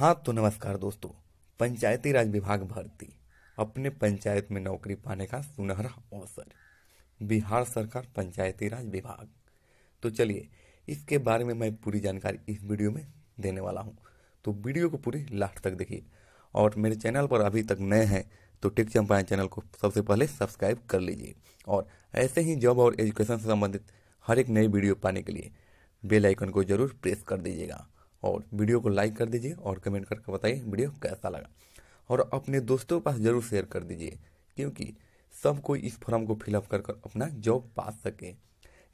हाँ तो नमस्कार दोस्तों पंचायती राज विभाग भर्ती अपने पंचायत में नौकरी पाने का सुनहरा अवसर बिहार सरकार पंचायती राज विभाग तो चलिए इसके बारे में मैं पूरी जानकारी इस वीडियो में देने वाला हूँ तो वीडियो को पूरी लास्ट तक देखिए और मेरे चैनल पर अभी तक नए हैं तो टिक चंपाया चैनल को सबसे पहले सब्सक्राइब कर लीजिए और ऐसे ही जॉब और एजुकेशन से संबंधित हर एक नई वीडियो पाने के लिए बेल आइकन को जरूर प्रेस कर दीजिएगा और वीडियो को लाइक कर दीजिए और कमेंट करके बताइए वीडियो कैसा लगा और अपने दोस्तों के पास जरूर शेयर कर दीजिए क्योंकि सब कोई इस फॉर्म को फिलअप कर कर अपना जॉब पा सके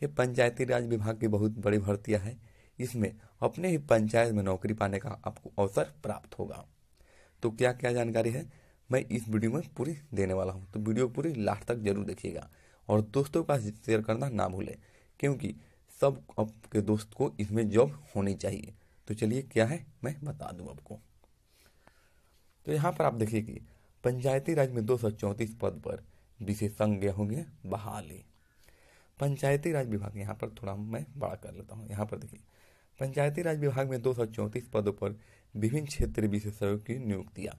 ये पंचायती राज विभाग की बहुत बड़ी भर्तियाँ हैं इसमें अपने ही पंचायत में नौकरी पाने का आपको अवसर प्राप्त होगा तो क्या क्या जानकारी है मैं इस वीडियो में पूरी देने वाला हूँ तो वीडियो पूरी लास्ट तक जरूर देखिएगा और दोस्तों के पास शेयर करना ना भूलें क्योंकि सब आपके दोस्त को इसमें जॉब होनी चाहिए तो चलिए क्या है मैं बता दूं आपको तो यहाँ पर आप देखिए कि पंचायती राज में दो पद पर विशेषज्ञ होंगे बहाली पंचायती राज विभाग यहाँ पर थोड़ा मैं बड़ा कर लेता हूँ यहाँ पर देखिए पंचायती राज विभाग में दो पदों पर विभिन्न क्षेत्र विशेषज्ञों की नियुक्तियाँ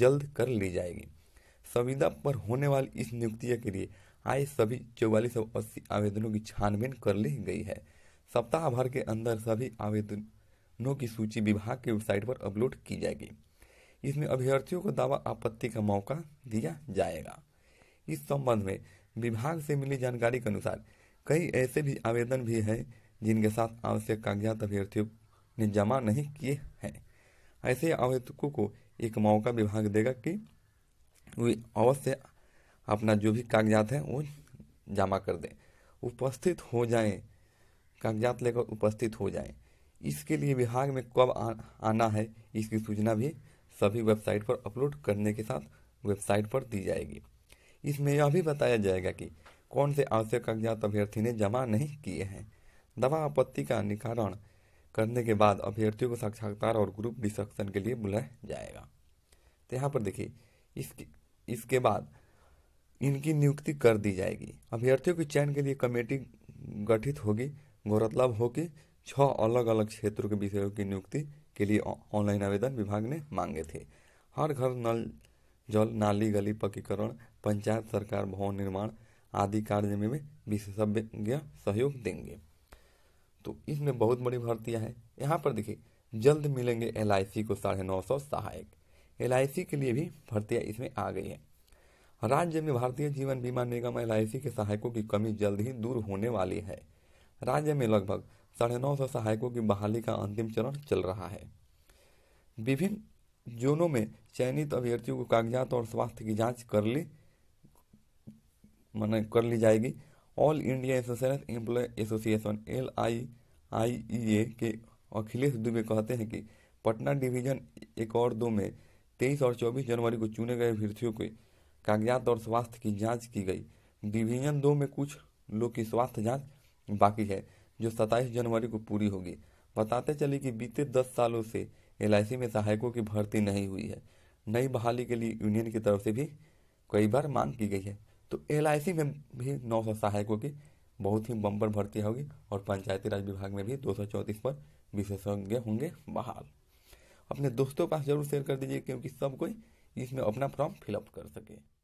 जल्द कर ली जाएगी संविदा पर होने वाली इस नियुक्तियों के लिए आए सभी चौवालीस सौ आवेदनों की छानबीन कर ली गई है सप्ताह भर के अंदर सभी आवेदन नौ की सूची विभाग की वेबसाइट पर अपलोड की जाएगी इसमें अभ्यर्थियों को दावा आपत्ति का मौका दिया जाएगा इस संबंध में विभाग से मिली जानकारी के अनुसार कई ऐसे भी आवेदन भी हैं जिनके साथ आवश्यक कागजात अभ्यर्थियों ने जमा नहीं किए हैं ऐसे आवेदकों को एक मौका विभाग देगा कि वे अवश्य अपना जो भी कागजात है वो जमा कर दें उपस्थित हो जाएं कागजात लेकर उपस्थित हो जाएं इसके लिए विभाग में कब आना है इसकी सूचना भी सभी वेबसाइट पर अपलोड करने के साथ वेबसाइट पर दी जाएगी इसमें यह भी बताया जाएगा कि कौन से आवश्यक कागजात अभ्यर्थी ने जमा नहीं किए हैं दवा आपत्ति का निकारण करने के बाद अभ्यर्थियों को साक्षात्कार और ग्रुप डिस्कशन के लिए बुलाया जाएगा तो यहाँ पर देखिए इसके इसके बाद इनकी नियुक्ति कर दी जाएगी अभ्यर्थियों के चयन के लिए कमेटी गठित होगी गौरतलब हो कि छह अलग अलग क्षेत्रों के विषयों की नियुक्ति के लिए ऑनलाइन आवेदन विभाग ने मांगे थे हर घर नल जल नाली गली पक्कीकरण पंचायत सरकार भवन निर्माण आदि कार्य में भी विशेषज्ञ सहयोग देंगे तो इसमें बहुत बड़ी भर्तियां हैं यहाँ पर देखिए जल्द मिलेंगे एल को साढ़े नौ सौ सहायक एल के लिए भी भर्तियां इसमें आ गई है राज्य में भारतीय जीवन बीमा निगम एल के सहायकों की कमी जल्द ही दूर होने वाली है राज्य में लगभग साढ़े नौ सौ सहायकों की बहाली का अंतिम चरण चल रहा है विभिन्न जोनों में चयनित अभ्यर्थियों को कागजात और स्वास्थ्य की जांच कर ली मैंने कर ली जाएगी all India association employ association L I I E A के अखिलेश दुबे कहते हैं कि पटना डिवीजन एक और दो में तेईस और चौबीस जनवरी को चुने गए अभ्यर्थियों के कागजात और स्वास्थ्य की जांच की गई डिवीजन दो में कुछ लोग की स्वास्थ्य जांच बाकी है जो 27 जनवरी को पूरी होगी बताते चले कि बीते 10 सालों से एल में सहायकों की भर्ती नहीं हुई है नई बहाली के लिए यूनियन की तरफ से भी कई बार मांग की गई है तो एल में भी नौ सहायकों की बहुत ही बम्पर भर्ती होगी और पंचायती राज विभाग में भी दो पर विशेषज्ञ होंगे बहाल अपने दोस्तों के पास जरूर शेयर कर दीजिए क्योंकि सब कोई इसमें अपना फॉर्म फिलअप कर सके